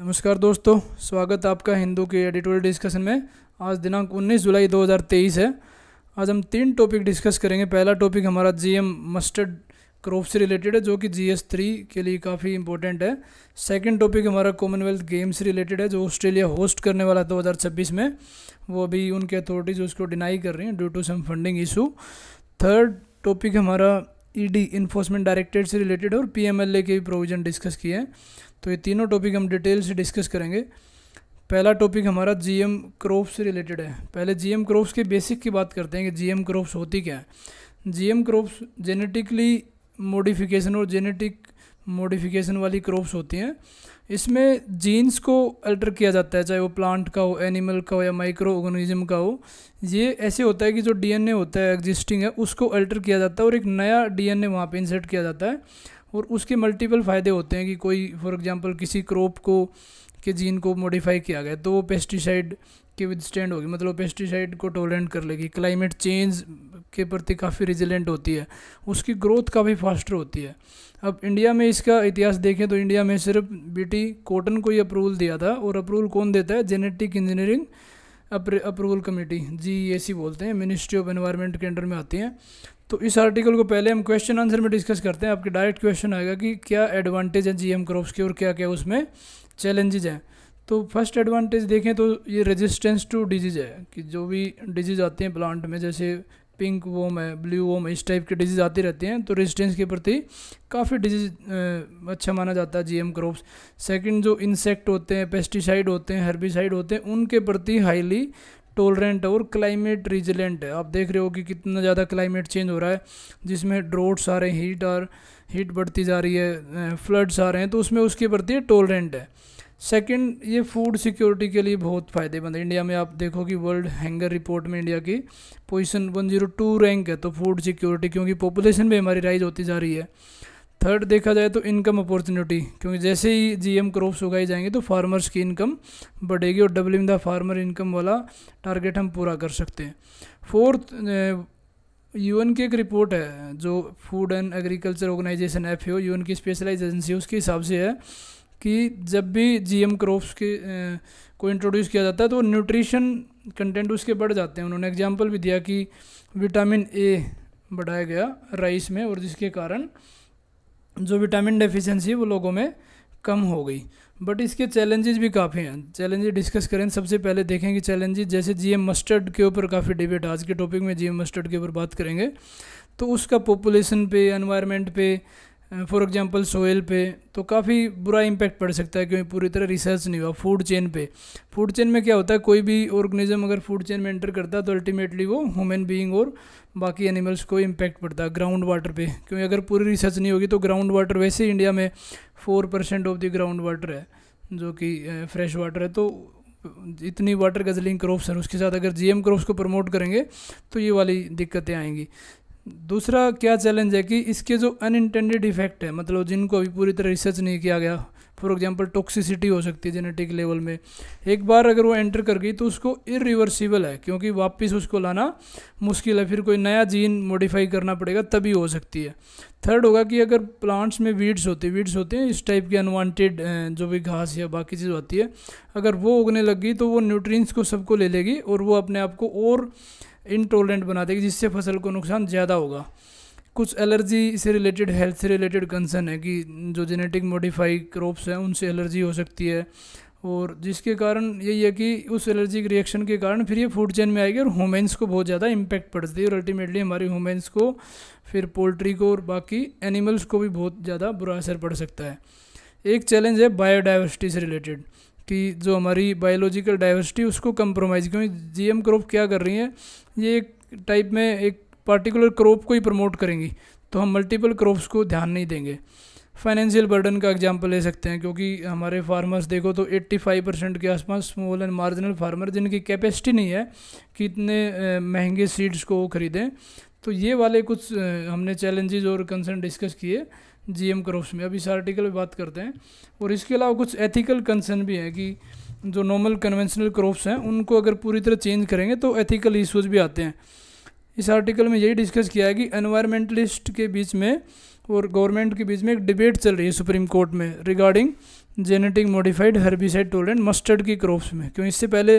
नमस्कार दोस्तों स्वागत आपका हिंदू के एडिटोरियल डिस्कशन में आज दिनांक 19 जुलाई 2023 है आज हम तीन टॉपिक डिस्कस करेंगे पहला टॉपिक हमारा जीएम मस्टर्ड क्रॉप से रिलेटेड है जो कि जीएस थ्री के लिए काफ़ी इंपॉर्टेंट है सेकंड टॉपिक हमारा कॉमनवेल्थ गेम्स से रिलेटेड है जो ऑस्ट्रेलिया होस्ट करने वाला हज़ार छब्बीस में वो अभी उनके अथॉरिटीज़ उसको डिनाई कर रही हैं due to some funding issue third topic हमारा ईडी इन्फोर्समेंट डायरेक्टरेट से रिलेटेड और पीएमएलए के भी प्रोविज़न डिस्कस किए हैं तो ये तीनों टॉपिक हम डिटेल से डिस्कस करेंगे पहला टॉपिक हमारा जीएम क्रॉप्स से रिलेटेड है पहले जीएम क्रॉप्स के बेसिक की बात करते हैं कि जीएम क्रॉप्स होती क्या है जीएम क्रॉप्स जेनेटिकली मोडिफिकेशन और जेनेटिक मोडिफिकेशन वाली क्रॉप्स होती हैं इसमें जीन्स को अल्टर किया जाता है चाहे वो प्लांट का हो एनिमल का हो या माइक्रो ऑर्गेनिज्म का हो ये ऐसे होता है कि जो डीएनए होता है एग्जिस्टिंग है उसको अल्टर किया जाता है और एक नया डीएनए वहाँ पर इंसर्ट किया जाता है और उसके मल्टीपल फ़ायदे होते हैं कि कोई फॉर एग्जांपल किसी क्रॉप को के जीन को मॉडिफाई किया गया तो वो पेस्टिसाइड के विद स्टैंड होगी मतलब पेस्टिसाइड को टोलेंट कर लेगी क्लाइमेट चेंज के प्रति काफ़ी रिजिलेंट होती है उसकी ग्रोथ काफ़ी फास्टर होती है अब इंडिया में इसका इतिहास देखें तो इंडिया में सिर्फ बीटी कॉटन को ही अप्रूवल दिया था और अप्रूवल कौन देता है genetic engineering approval committee G A C बोलते हैं मिनिस्ट्री ऑफ एनवायरमेंट के अंडर में आती हैं तो इस आर्टिकल को पहले हम क्वेश्चन आंसर में डिस्कस करते हैं आपके डायरेक्ट क्वेश्चन आएगा कि क्या एडवांटेज है जी एम क्रॉप्स के और क्या क्या उसमें चैलेंजेज हैं तो फर्स्ट एडवांटेज देखें तो ये रेजिस्टेंस टू डिजीज़ है कि जो भी डिजीज़ आती हैं प्लांट में जैसे पिंक वोम है ब्लू वोम इस टाइप के डिजीज़ आती रहती हैं तो रेजिस्टेंस के प्रति काफ़ी डिजीज़ अच्छा माना जाता है जीएम क्रॉप्स सेकंड जो इंसेक्ट होते हैं पेस्टिसाइड होते हैं हर्बिसाइड होते हैं उनके प्रति हाईली टोलरेंट और क्लाइमेट रिजिलेंट है आप देख रहे हो कि कितना ज़्यादा क्लाइमेट चेंज हो रहा है जिसमें ड्रोट्स आ रहे हैं हीट और हीट बढ़ती जा रही है फ्लड्स आ रहे हैं तो उसमें उसके प्रति टोलरेंट है सेकंड ये फूड सिक्योरिटी के लिए बहुत फ़ायदेमंद है इंडिया में आप देखो कि वर्ल्ड हैंगर रिपोर्ट में इंडिया की पोजीशन 102 रैंक है तो फूड सिक्योरिटी क्योंकि पॉपुलेशन भी हमारी राइज होती जा रही है थर्ड देखा जाए तो इनकम अपॉर्चुनिटी क्योंकि जैसे ही जीएम क्रॉप्स उगाई जाएंगे तो फार्मर्स की इनकम बढ़ेगी और डबलिंग द फार्मर इनकम वाला टारगेट हम पूरा कर सकते हैं फोर्थ यूएन की एक रिपोर्ट है जो food and agriculture organisation F N की स्पेशलाइज एजेंसी उसके हिसाब से है कि जब भी जीएम क्रॉप्स के को इंट्रोड्यूस किया जाता है तो न्यूट्रिशन कंटेंट उसके बढ़ जाते हैं उन्होंने एग्जाम्पल भी दिया कि विटामिन ए बढ़ाया गया राइस में और जिसके कारण जो विटामिन डेफिशिएंसी वो लोगों में कम हो गई बट इसके चैलेंजेस भी काफ़ी हैं चैलेंजेस डिस्कस करें सबसे पहले देखें कि चैलेंजेस जैसे जी मस्टर्ड के ऊपर काफ़ी डिबेट आज के टॉपिक में जी मस्टर्ड के ऊपर बात करेंगे तो उसका पॉपुलेशन पे एनवायरनमेंट पे फॉर एग्जांपल सोयल पे तो काफ़ी बुरा इम्पैक्ट पड़ सकता है क्योंकि पूरी तरह रिसर्च नहीं हुआ फूड चेन पे फूड चेन में क्या होता है कोई भी ऑर्गेनिज्म अगर फूड चेन में एंटर करता है तो अल्टीमेटली वो ह्यूमन बीइंग और बाकी एनिमल्स को इम्पैक्ट पड़ता है ग्राउंड वाटर पे क्योंकि अगर पूरी रिसर्च नहीं होगी तो ग्राउंड वाटर वैसे इंडिया में four percent of the ground water है जो कि फ्रेश uh, वाटर है तो uh, इतनी वाटर गजलिंग क्रॉप्स हैं उसके साथ अगर जीएम क्रॉप्स को प्रमोट करेंगे तो ये वाली दिक्कतें आएंगी दूसरा क्या चैलेंज है कि इसके जो अनइंटेंडेड इफेक्ट है मतलब जिनको अभी पूरी तरह रिसर्च नहीं किया गया फॉर एग्जांपल टॉक्सिसिटी हो सकती है जेनेटिक लेवल में एक बार अगर वो एंटर कर गई तो उसको इरिवर्सिबल है क्योंकि वापस उसको लाना मुश्किल है फिर कोई नया जीन मॉडिफाई करना पड़ेगा तभी हो सकती है थर्ड होगा कि अगर प्लांट्स में वीड्स होते हैं वीड्स होते हैं इस टाइप के अनवांटेड जो भी घास या बाकी चीज़ होती है अगर वो उगने लग गई तो वो न्यूट्रिएंट्स को सबको ले लेगी और वो अपने आप को और इनटोलरेंट बना देगी जिससे फसल को नुकसान ज़्यादा होगा कुछ एलर्जी से रिलेटेड हेल्थ से रिलेटेड कंसर्न है कि जो जेनेटिक मॉडिफाई क्रॉप्स हैं उनसे एलर्जी हो सकती है और जिसके कारण यही है कि उस एलर्जी के रिएक्शन के कारण फिर ये फूड चेन में आएगी और हुमेंस को बहुत ज़्यादा इम्पैक्ट पड़ती है और अल्टीमेटली हमारे हुमेंस को फिर पोल्ट्री को और बाकी एनिमल्स को भी बहुत ज़्यादा बुरा असर पड़ सकता है एक चैलेंज है बायोडाइवर्सिटी से रिलेटेड कि जो हमारी बायोलॉजिकल डाइवर्सिटी उसको कंप्रोमाइज़ क्योंकि जी क्रॉप क्या कर रही है ये एक टाइप में एक पर्टिकुलर क्रॉप को ही प्रमोट करेंगी तो हम मल्टीपल क्रॉप्स को ध्यान नहीं देंगे फाइनेंशियल बर्डन का एग्जाम्पल ले सकते हैं क्योंकि हमारे फार्मर्स देखो तो 85 परसेंट के आसपास स्मॉल एंड मार्जिनल फार्मर जिनकी कैपेसिटी नहीं है कि इतने महंगे सीड्स को खरीदें तो ये वाले कुछ हमने चैलेंजेस और कंसर्न डिस्कस किए जीएम क्रॉप्स में अब इस आर्टिकल में बात करते हैं और इसके अलावा कुछ एथिकल कंसर्न भी हैं कि जो नॉर्मल कन्वेंशनल क्रॉप्स हैं उनको अगर पूरी तरह चेंज करेंगे तो एथिकल इशूज़ भी आते हैं इस आर्टिकल में यही डिस्कस किया है कि एनवायरमेंटलिस्ट के बीच में और गवर्नमेंट के बीच में एक डिबेट चल रही है सुप्रीम कोर्ट में regarding genetic modified herbicide tolerant mustard की क्रॉप्स में क्यों इससे पहले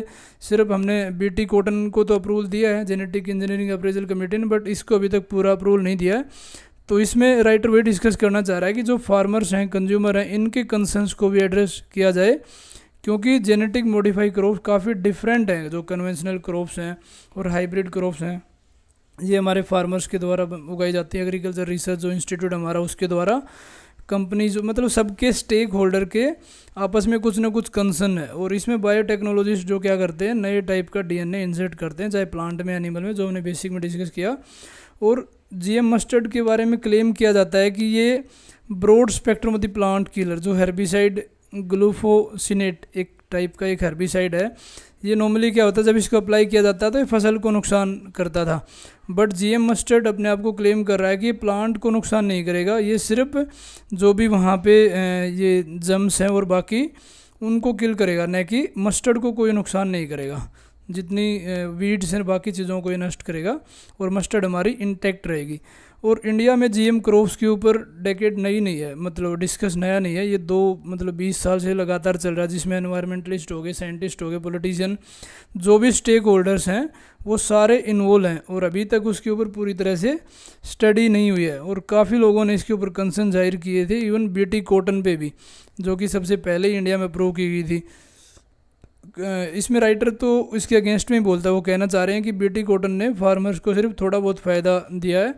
सिर्फ हमने बीटी कॉटन को तो अप्रूवल दिया है जेनेटिक इंजीनियरिंग अप्रेजल कमेटी ने बट इसको अभी तक पूरा अप्रूवल नहीं दिया है तो इसमें राइटर वही डिस्कस करना चाह रहा है कि जो फार्मर्स हैं कंज्यूमर हैं इनके कंसर्नस को भी एड्रेस किया जाए क्योंकि जेनेटिक मॉडिफाइड क्रॉप काफ़ी डिफरेंट हैं जो कन्वेंशनल क्रॉप्स हैं और हाइब्रिड क्रॉप्स हैं ये हमारे फार्मर्स के द्वारा उगाई जाती है एग्रीकल्चर रिसर्च जो इंस्टीट्यूट हमारा उसके द्वारा कंपनीज मतलब सबके स्टेक होल्डर के आपस में कुछ ना कुछ कंसर्न है और इसमें बायोटेक्नोलॉजिस्ट जो क्या करते हैं नए टाइप का डीएनए इंसर्ट करते हैं चाहे प्लांट में एनिमल में जो हमने बेसिक में डिस्कस किया और जीएम मस्टर्ड के बारे में क्लेम किया जाता है कि ये broad spectrum of the plant killer जो हर्बिसाइड ग्लूफोसिनेट एक टाइप का एक हर्बिसाइड है ये नॉर्मली क्या होता है जब इसको अप्लाई किया जाता है तो ये फसल को नुकसान करता था बट जीएम मस्टर्ड अपने आप को क्लेम कर रहा है कि प्लांट को नुकसान नहीं करेगा ये सिर्फ जो भी वहाँ पे ये जम्स हैं और बाकी उनको किल करेगा न कि मस्टर्ड को कोई नुकसान नहीं करेगा जितनी वीड्स हैं बाकी चीज़ों को ये नष्ट करेगा और मस्टर्ड हमारी इंटैक्ट रहेगी और इंडिया में जीएम क्रॉप्स के ऊपर डेकेट नई नहीं है मतलब डिस्कस नया नहीं है ये दो मतलब बीस साल से लगातार चल रहा है जिसमें इन्वायरमेंटलिस्ट हो गए साइंटिस्ट हो गए पॉलिटिशियन जो भी स्टेक होल्डर्स हैं वो सारे इन्वॉल्व हैं और अभी तक उसके ऊपर पूरी तरह से स्टडी नहीं हुई है और काफ़ी लोगों ने इसके ऊपर कंसर्न जाहिर किए थे इवन बीटी कॉटन पर भी जो कि सबसे पहले इंडिया में अप्रूव की गई थी इसमें राइटर तो इसके अगेंस्ट में ही बोलता है वो कहना चाह रहे हैं कि बीटी कॉटन ने फार्मर्स को सिर्फ थोड़ा बहुत फ़ायदा दिया है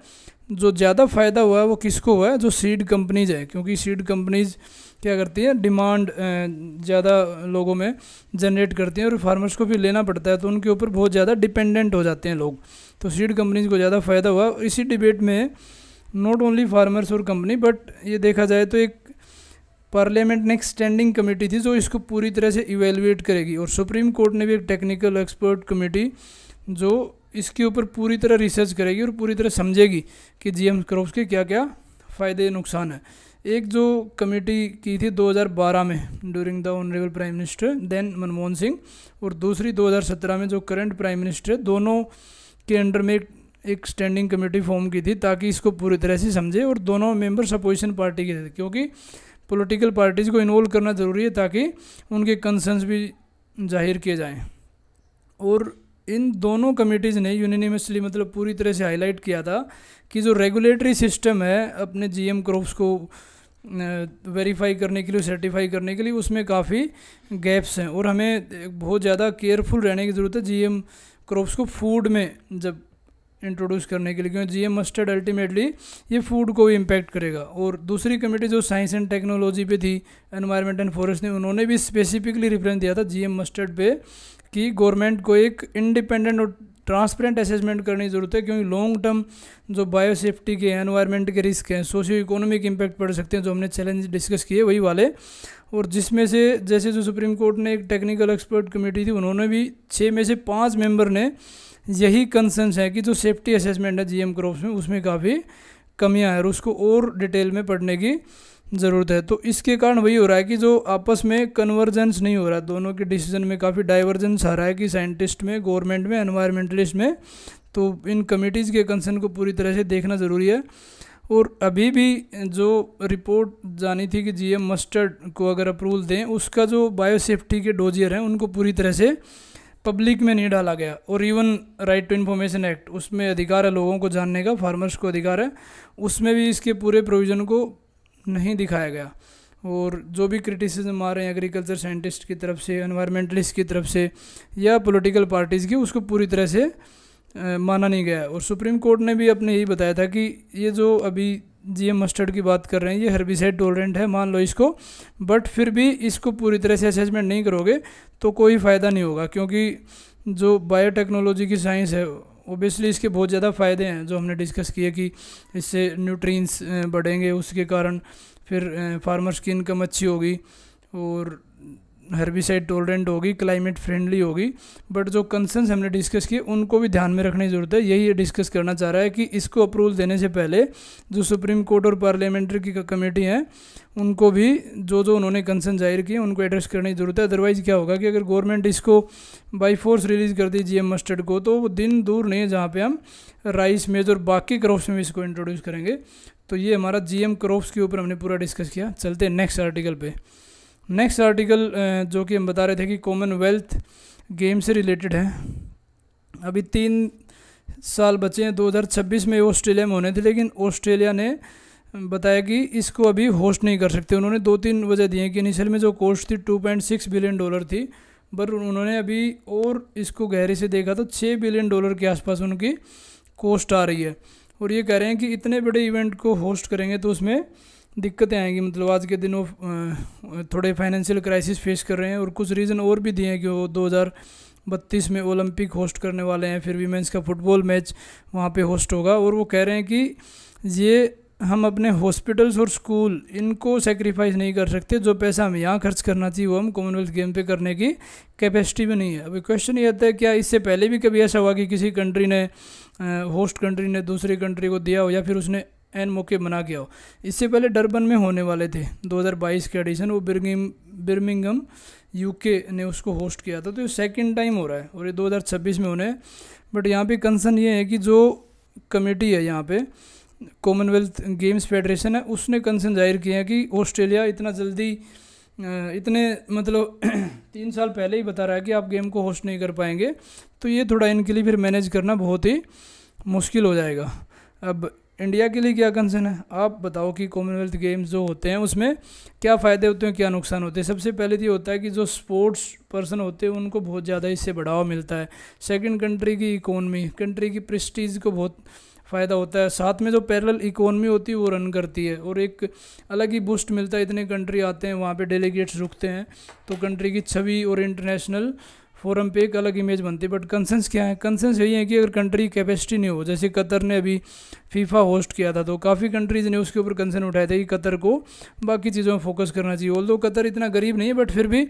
जो ज़्यादा फ़ायदा हुआ है वो किसको हुआ है जो सीड कंपनीज है क्योंकि सीड कंपनीज क्या करती हैं डिमांड ज़्यादा लोगों में जनरेट करती हैं और फार्मर्स को भी लेना पड़ता है तो उनके ऊपर बहुत ज़्यादा डिपेंडेंट हो जाते हैं लोग तो सीड कंपनीज को ज़्यादा फ़ायदा हुआ इसी डिबेट में नॉट ओनली फार्मर्स और कंपनी बट ये देखा जाए तो एक पार्लियामेंट एक स्टैंडिंग कमेटी थी जो इसको पूरी तरह से इवेलुएट करेगी और सुप्रीम कोर्ट ने भी एक टेक्निकल एक्सपर्ट कमेटी जो इसके ऊपर पूरी तरह रिसर्च करेगी और पूरी तरह समझेगी कि जी एम क्रॉप्स के क्या क्या फ़ायदे नुकसान है एक जो कमेटी की थी 2012 में during the honourable prime minister then Manmohan Singh और दूसरी 2017 में जो करंट प्राइम मिनिस्टर है दोनों के अंडर में एक, स्टैंडिंग कमेटी फॉर्म की थी ताकि इसको पूरी तरह से समझे और दोनों मेंबर्स अपोजिशन पार्टी के थे क्योंकि पॉलिटिकल पार्टीज़ को इन्वॉल्व करना ज़रूरी है ताकि उनके कंसर्न्स भी जाहिर किए जाएँ और इन दोनों कमेटीज़ ने यूनिमसली मतलब पूरी तरह से हाईलाइट किया था कि जो रेगुलेटरी सिस्टम है अपने जी एम क्रॉप्स को वेरीफाई करने के लिए सर्टिफाई करने के लिए उसमें काफ़ी गैप्स हैं और हमें बहुत ज़्यादा केयरफुल रहने की ज़रूरत है जी एम क्रॉप्स को फूड में जब इंट्रोड्यूस करने के लिए क्योंकि जी एम मस्टर्ड अल्टीमेटली ये फूड को भी इम्पैक्ट करेगा और दूसरी कमेटी जो साइंस एंड टेक्नोलॉजी पे थी एनवायरमेंट एंड फॉरेस्ट ने उन्होंने भी स्पेसिफिकली रिफरेंस दिया था जी एम मस्टर्ड पर कि गवर्नमेंट को एक इंडिपेंडेंट और ट्रांसपेरेंट असेसमेंट करने की ज़रूरत है क्योंकि लॉन्ग टर्म जो बायोसेफ्टी के एनवायरनमेंट के रिस्क हैं सोशियो इकोनॉमिक इम्पैक्ट पड़ सकते हैं जो हमने चैलेंज डिस्कस किए वही वाले और जिसमें से जैसे जो सुप्रीम कोर्ट ने एक टेक्निकल एक्सपर्ट कमेटी थी उन्होंने भी छः में से पाँच मेंबर ने यही कंसर्नस है कि जो सेफ्टी असेसमेंट है जी क्रॉप्स में उसमें काफ़ी कमियाँ हैं और उसको और डिटेल में पढ़ने की ज़रूरत है तो इसके कारण वही हो रहा है कि जो आपस में कन्वर्जेंस नहीं हो रहा दोनों के डिसीजन में काफ़ी डाइवर्जेंस आ रहा है कि साइंटिस्ट में गवर्नमेंट में एनवायरमेंटलिस्ट में तो इन कमिटीज़ के कंसर्न को पूरी तरह से देखना ज़रूरी है और अभी भी जो रिपोर्ट जानी थी कि जीएम मस्टर्ड को अगर अप्रूवल दें उसका जो बायोसेफ्टी के डोजियर हैं उनको पूरी तरह से पब्लिक में नहीं डाला गया और even right to information act उसमें अधिकार है लोगों को जानने का फार्मर्स को अधिकार है उसमें भी इसके पूरे प्रोविज़न को नहीं दिखाया गया और जो भी क्रिटिसिज्म आ रहे हैं एग्रीकल्चर साइंटिस्ट की तरफ से इन्वायरमेंटलिस्ट की तरफ से या पॉलिटिकल पार्टीज़ की उसको पूरी तरह से आ, माना नहीं गया और सुप्रीम कोर्ट ने भी अपने यही बताया था कि ये जो अभी जी एम मस्टर्ड की बात कर रहे हैं ये हर्बिसाइड टोलरेंट है मान लो इसको बट फिर भी इसको पूरी तरह से असेसमेंट नहीं करोगे तो कोई फ़ायदा नहीं होगा क्योंकि जो बायोटेक्नोलॉजी की साइंस है ओबियसली इसके बहुत ज़्यादा फ़ायदे हैं जो हमने डिस्कस किए कि इससे न्यूट्रिएंट्स बढ़ेंगे उसके कारण फिर फार्मर्स की इनकम अच्छी होगी और हर्बिसाइड टोलरेंट होगी क्लाइमेट फ्रेंडली होगी बट जो कंसर्न हमने डिस्कस किए उनको भी ध्यान में रखने की ज़रूरत है यही डिस्कस करना चाह रहा है कि इसको अप्रूवल देने से पहले जो सुप्रीम कोर्ट और पार्लियामेंट्री की कमेटी हैं उनको भी जो जो उन्होंने कंसर्न जाहिर किए उनको एड्रेस करने की ज़रूरत है अदरवाइज़ क्या होगा कि अगर गवर्नमेंट इसको बाई फोर्स रिलीज़ कर दी जी मस्टर्ड को तो वो दिन दूर नहीं है जहाँ पर हम राइस मेज और बाकी क्रॉप्स में इसको इंट्रोड्यूस करेंगे तो ये हमारा जीएम क्रॉप्स के ऊपर हमने पूरा डिस्कस किया चलते हैं नेक्स्ट आर्टिकल पे नेक्स्ट आर्टिकल uh, जो कि हम बता रहे थे कि कॉमनवेल्थ गेम से रिलेटेड है अभी तीन साल बचे हैं 2026 में ऑस्ट्रेलिया में होने थे लेकिन ऑस्ट्रेलिया ने बताया कि इसको अभी होस्ट नहीं कर सकते उन्होंने दो तीन वजह दी हैं कि इनिशियल में जो कोस्ट थी 2.6 बिलियन डॉलर थी पर उन्होंने अभी और इसको गहरी से देखा तो 6 बिलियन डॉलर के आसपास उनकी कोस्ट आ रही है और ये कह रहे हैं कि इतने बड़े इवेंट को होस्ट करेंगे तो उसमें दिक्कतें आएंगी मतलब आज के दिन वो थोड़े फाइनेंशियल क्राइसिस फेस कर रहे हैं और कुछ रीज़न और भी दिए हैं कि वो दो हज़ार बत्तीस में ओलंपिक होस्ट करने वाले हैं फिर वीमेंस का फुटबॉल मैच वहाँ पे होस्ट होगा और वो कह रहे हैं कि ये हम अपने हॉस्पिटल्स और स्कूल इनको सेक्रीफाइस नहीं कर सकते जो पैसा हमें यहाँ खर्च करना चाहिए वो हम कॉमनवेल्थ गेम पे करने की कैपेसिटी भी नहीं है अभी क्वेश्चन ये आता है क्या इससे पहले भी कभी ऐसा हुआ कि किसी कंट्री ने होस्ट कंट्री ने दूसरी कंट्री को दिया हो या फिर उसने एन मौके बना गया हो इससे पहले डरबन में होने वाले थे 2022 के एडिशन वो बिरगिम बिरमिंगम यूके ने उसको होस्ट किया था तो ये सेकेंड टाइम हो रहा है और ये 2026 में होने बट यहाँ पे कंसर्न ये है कि जो कमेटी है यहाँ पे कॉमनवेल्थ गेम्स फेडरेशन है उसने कंसर्न जाहिर किया है कि ऑस्ट्रेलिया इतना जल्दी इतने मतलब तीन साल पहले ही बता रहा है कि आप गेम को होस्ट नहीं कर पाएंगे तो ये थोड़ा इनके लिए फिर मैनेज करना बहुत ही मुश्किल हो जाएगा अब इंडिया के लिए क्या कंसर्न है आप बताओ कि कॉमनवेल्थ गेम्स जो होते हैं उसमें क्या फ़ायदे होते हैं क्या नुकसान होते हैं सबसे पहले तो ये होता है कि जो स्पोर्ट्स पर्सन होते हैं उनको बहुत ज़्यादा इससे बढ़ावा मिलता है सेकंड कंट्री की इकोनमी कंट्री की प्रेस्टीज को बहुत फ़ायदा होता है साथ में जो पैरल इकोनमी होती है वो रन करती है और एक अलग ही बूस्ट मिलता है इतने कंट्री आते हैं वहाँ पर डेलीगेट्स रुकते हैं तो कंट्री की छवि और इंटरनेशनल फोरम पे एक अलग इमेज बनती है बट कंसेंस क्या है कंसेंस यही है कि अगर कंट्री कैपेसिटी नहीं हो जैसे कतर ने अभी फीफा होस्ट किया था तो काफ़ी कंट्रीज़ ने उसके ऊपर कंसर्न उठाया था कि कतर को बाकी चीज़ों में फोकस करना चाहिए ऑल कतर इतना गरीब नहीं है बट फिर भी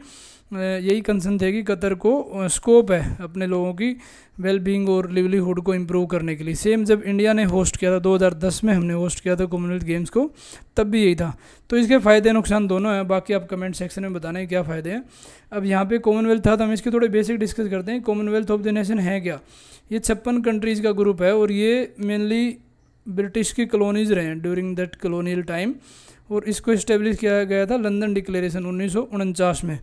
यही कंसर्न थे कि कतर को स्कोप है अपने लोगों की वेल बींग और लिवलीहुड को इम्प्रूव करने के लिए सेम जब इंडिया ने होस्ट किया था 2010 में हमने होस्ट किया था कॉमनवेल्थ गेम्स को तब भी यही था तो इसके फ़ायदे नुकसान दोनों हैं बाकी आप कमेंट सेक्शन में बताना है क्या फ़ायदे हैं अब यहाँ पे कॉमनवेल्थ था तो हम इसके थोड़े बेसिक डिस्कस करते हैं कॉमनवेल्थ ऑफ द नेशन है क्या ये छप्पन कंट्रीज़ का ग्रुप है और ये मेनली ब्रिटिश की कलोनीज रहे हैं ड्यूरिंग दैट कलोनील टाइम और इसको इस्टेब्लिश किया गया था लंदन डिक्लेरेशन उन्नीस में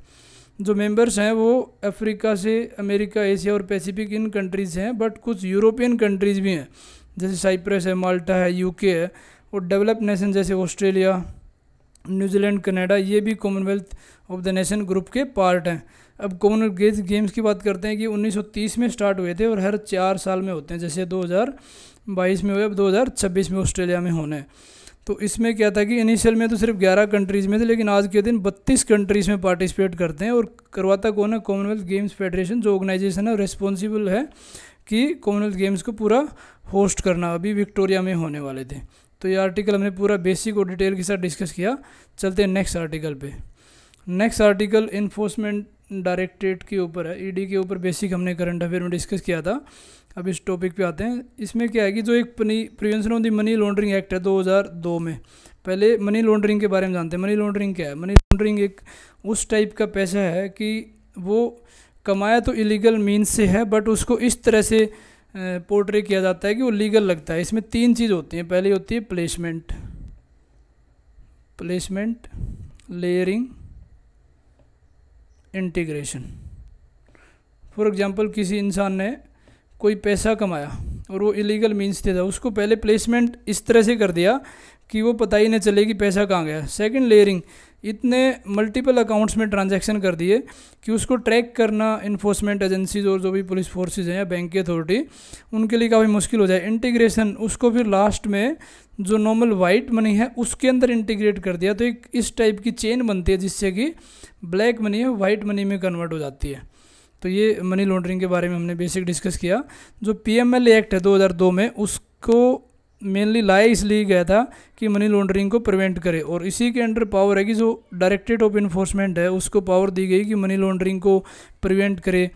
जो मेंबर्स हैं वो अफ्रीका से अमेरिका एशिया और पैसिफिक इन कंट्रीज़ हैं बट कुछ यूरोपियन कंट्रीज़ भी हैं जैसे साइप्रस है माल्टा है यूके है और डेवलप नेशन जैसे ऑस्ट्रेलिया न्यूजीलैंड कनाडा ये भी Commonwealth of the nation group के पार्ट हैं अब कॉमनवेल्थ गेम्स की बात करते हैं कि 1930 में स्टार्ट हुए थे और हर चार साल में होते हैं जैसे 2022 में हुए अब 2026 में ऑस्ट्रेलिया में होने हैं तो इसमें क्या था कि इनिशियल में तो सिर्फ 11 कंट्रीज़ में थे लेकिन आज के दिन 32 कंट्रीज़ में पार्टिसिपेट करते हैं और करवाता कौन है कॉमनवेल्थ गेम्स फेडरेशन जो ऑर्गेनाइजेशन है रिस्पॉन्सिबल है कि कॉमनवेल्थ गेम्स को पूरा होस्ट करना अभी विक्टोरिया में होने वाले थे तो ये आर्टिकल हमने पूरा बेसिक और डिटेल के साथ डिस्कस किया चलते हैं नेक्स्ट आर्टिकल पर नेक्स्ट आर्टिकल इन्फोर्समेंट डायरेक्ट्रेट के ऊपर है ई e के ऊपर बेसिक हमने करंट अफेयर में डिस्कस किया था अब इस टॉपिक पे आते हैं इसमें क्या है कि जो एक prevention of the money laundering act है 2002 में पहले मनी लॉन्ड्रिंग के बारे में जानते हैं मनी लॉन्ड्रिंग क्या है मनी लॉन्ड्रिंग एक उस टाइप का पैसा है कि वो कमाया तो इलीगल मीन से है बट उसको इस तरह से पोर्ट्रे किया जाता है कि वो लीगल लगता है इसमें तीन चीज़ होती हैं पहली होती है placement placement layering integration for example किसी इंसान ने कोई पैसा कमाया और वो इलीगल मीन्स थे था उसको पहले प्लेसमेंट इस तरह से कर दिया कि वो पता ही नहीं चले कि पैसा कहाँ गया सेकंड लेयरिंग इतने मल्टीपल अकाउंट्स में ट्रांजैक्शन कर दिए कि उसको ट्रैक करना इन्फोर्समेंट एजेंसीज और जो भी पुलिस फोर्सेज हैं या बैंक की अथॉरिटी उनके लिए काफ़ी मुश्किल हो जाए इंटीग्रेशन उसको फिर लास्ट में जो नॉर्मल वाइट मनी है उसके अंदर इंटीग्रेट कर दिया तो एक इस टाइप की चेन बनती है जिससे कि ब्लैक मनी है वाइट मनी में कन्वर्ट हो जाती है तो ये मनी लॉन्ड्रिंग के बारे में हमने बेसिक डिस्कस किया जो पीएमएल एक्ट है 2002 में उसको मेनली लाया इसलिए गया था कि मनी लॉन्ड्रिंग को प्रिवेंट करे और इसी के अंडर पावर है कि जो डायरेक्टेड ऑफ इन्फोर्समेंट है उसको पावर दी गई कि मनी लॉन्ड्रिंग को प्रिवेंट करे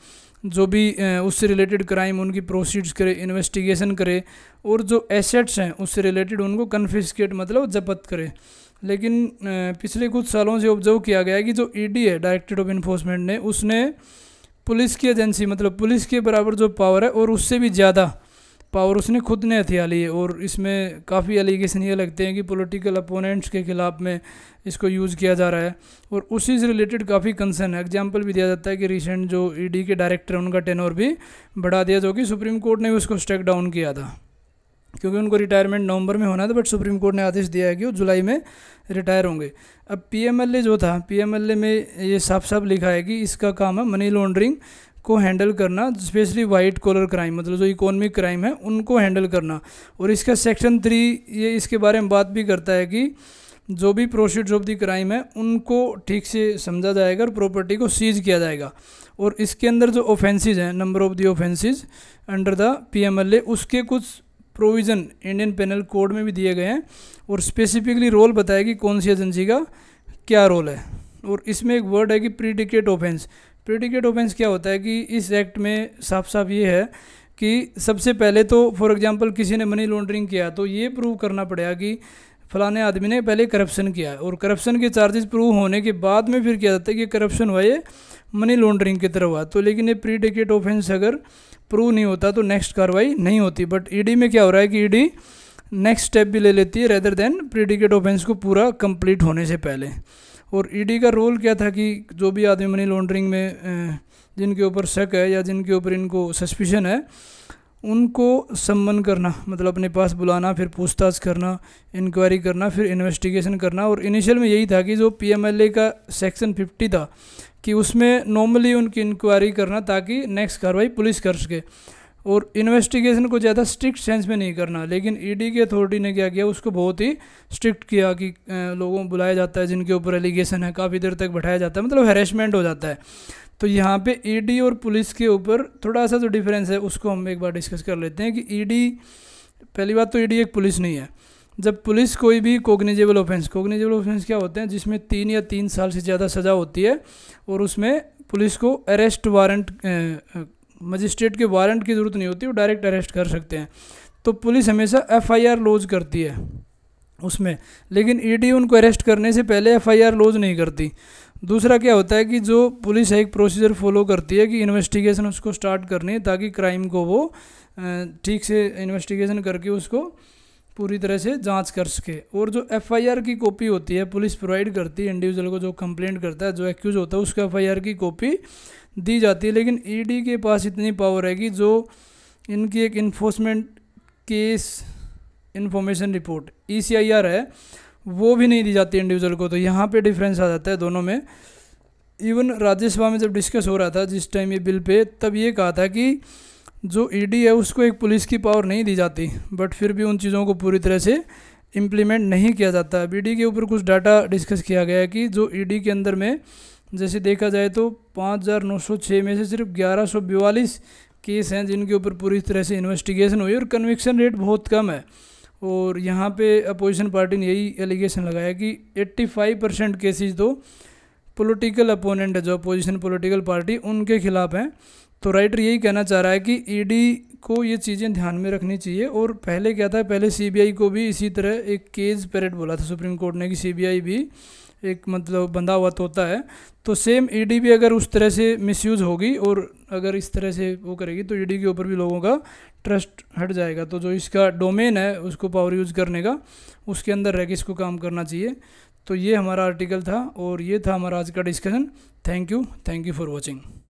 जो भी उससे रिलेटेड क्राइम उनकी प्रोसीड्स करे इन्वेस्टिगेशन करे और जो एसेट्स हैं उससे रिलेटेड उनको कन्फिस्केट मतलब जब्त करे लेकिन पिछले कुछ सालों से ऑब्जर्व किया गया है कि जो ईडी है डायरेक्टेड ऑफ इन्फोर्समेंट ने उसने पुलिस की एजेंसी मतलब पुलिस के बराबर जो पावर है और उससे भी ज़्यादा पावर उसने खुद ने हथियार लिए और इसमें काफ़ी एलिगेशन ये लगते हैं कि पॉलिटिकल अपोनेंट्स के ख़िलाफ़ में इसको यूज़ किया जा रहा है और उसी से रिलेटेड काफ़ी कंसर्न है एग्जाम्पल भी दिया जाता है कि रिसेंट जो ईडी e के डायरेक्टर उनका टेनोर भी बढ़ा दिया जो कि सुप्रीम कोर्ट ने भी उसको स्टेक डाउन किया था क्योंकि उनको रिटायरमेंट नवंबर में होना था बट सुप्रीम कोर्ट ने आदेश दिया है कि वो जुलाई में रिटायर होंगे अब पीएमएलए जो था पीएमएलए में ये साफ साफ लिखा है कि इसका काम है मनी लॉन्ड्रिंग को हैंडल करना स्पेशली वाइट कॉलर क्राइम मतलब जो इकोनॉमिक क्राइम है उनको हैंडल करना और इसका सेक्शन थ्री ये इसके बारे में बात भी करता है कि जो भी प्रोसीड्स ऑफ दी क्राइम है उनको ठीक से समझा जाएगा और प्रॉपर्टी को सीज किया जाएगा और इसके अंदर जो ऑफेंसेस हैं number of the offences under the PMLA उसके कुछ प्रोविज़न इंडियन पेनल कोड में भी दिए गए हैं और स्पेसिफिकली रोल बताया कि कौन सी एजेंसी का क्या रोल है और इसमें एक वर्ड है कि प्रीडिकेट ऑफेंस प्रीडिकेट ऑफेंस क्या होता है कि इस एक्ट में साफ साफ ये है कि सबसे पहले तो फॉर एग्जांपल किसी ने मनी लॉन्ड्रिंग किया तो ये प्रूव करना पड़ेगा कि फलाने आदमी ने पहले करप्शन किया है और करप्शन के चार्जेस प्रूव होने के बाद में फिर क्या जाता है कि करप्शन हुआ ये मनी लॉन्ड्रिंग की तरह हुआ तो लेकिन ये प्री ऑफेंस अगर प्रूव नहीं होता तो नेक्स्ट कार्रवाई नहीं होती बट ईडी में क्या हो रहा है कि ईडी नेक्स्ट स्टेप भी ले लेती है रेदर देन प्रीडिकेट ऑफेंस को पूरा कंप्लीट होने से पहले और ईडी का रोल क्या था कि जो भी आदमी मनी लॉन्ड्रिंग में जिनके ऊपर शक है या जिनके ऊपर इनको सस्पिशन है उनको सम्मन करना मतलब अपने पास बुलाना फिर पूछताछ करना इंक्वायरी करना फिर इन्वेस्टिगेशन करना और इनिशियल में यही था कि जो पीएमएलए का सेक्शन 50 था कि उसमें नॉर्मली उनकी इंक्वायरी करना ताकि नेक्स्ट कार्रवाई पुलिस कर सके और इन्वेस्टिगेशन को ज़्यादा स्ट्रिक्ट सेंस में नहीं करना लेकिन ईडी e की अथॉरिटी ने क्या किया उसको बहुत ही स्ट्रिक्ट किया कि लोगों को बुलाया जाता है जिनके ऊपर एलिगेशन है काफ़ी देर तक बैठाया जाता है मतलब हेरेसमेंट हो जाता है तो यहाँ पे ईडी e और पुलिस के ऊपर थोड़ा सा जो डिफरेंस है उसको हम एक बार डिस्कस कर लेते हैं कि ईडी e पहली बात तो ईडी e एक पुलिस नहीं है जब पुलिस कोई भी कोग्निजेबल ऑफेंस कोग्निजेबल ऑफेंस क्या होते हैं जिसमें तीन या तीन साल से ज़्यादा सज़ा होती है और उसमें पुलिस को अरेस्ट वारंट मजिस्ट्रेट के वारंट की ज़रूरत नहीं होती वो डायरेक्ट अरेस्ट कर सकते हैं तो पुलिस हमेशा एफ आई आर लॉज करती है उसमें लेकिन ईडी उनको अरेस्ट करने से पहले एफ आई आर लॉज नहीं करती दूसरा क्या होता है कि जो पुलिस एक प्रोसीजर फॉलो करती है कि इन्वेस्टिगेशन उसको स्टार्ट करनी है ताकि क्राइम को वो ठीक से इन्वेस्टिगेशन करके उसको पूरी तरह से जांच कर सके और जो एफआईआर की कॉपी होती है पुलिस प्रोवाइड करती है इंडिविजुअल को जो कंप्लेंट करता है जो एक्यूज होता है उसको एफआईआर की कॉपी दी जाती है लेकिन ईडी e के पास इतनी पावर है कि जो इनकी एक इन्फोर्समेंट केस इन्फॉर्मेशन रिपोर्ट ई है वो भी नहीं दी जाती इंडिविजुअल को तो यहाँ पे डिफरेंस आ जाता है दोनों में इवन राज्यसभा में जब डिस्कस हो रहा था जिस टाइम ये बिल पे तब ये कहा था कि जो ईडी e है उसको एक पुलिस की पावर नहीं दी जाती बट फिर भी उन चीज़ों को पूरी तरह से इम्प्लीमेंट नहीं किया जाता बी e के ऊपर कुछ डाटा डिस्कस किया गया है कि जो ई e के अंदर में जैसे देखा जाए तो पाँच में से सिर्फ ग्यारह केस हैं जिनके ऊपर पूरी तरह से इन्वेस्टिगेशन हुई और कन्विक्शन रेट बहुत कम है और यहाँ पे अपोजिशन पार्टी ने यही एलिगेशन लगाया कि 85 परसेंट केसेज तो पॉलिटिकल अपोनेंट है जो अपोजिशन पॉलिटिकल पार्टी उनके खिलाफ हैं तो राइटर यही कहना चाह रहा है कि ईडी e को ये चीज़ें ध्यान में रखनी चाहिए और पहले क्या था पहले सीबीआई को भी इसी तरह एक केज पेरेड बोला था सुप्रीम कोर्ट ने कि सीबीआई भी एक मतलब बंधा हुआ तोता है तो सेम ईडी e भी अगर उस तरह से मिसयूज़ होगी और अगर इस तरह से वो करेगी तो ईडी e के ऊपर भी लोगों का ट्रस्ट हट जाएगा तो जो इसका डोमेन है उसको पावर यूज़ करने का उसके अंदर रह के इसको काम करना चाहिए तो ये हमारा आर्टिकल था और ये था हमारा आज का discussion thank you thank you for watching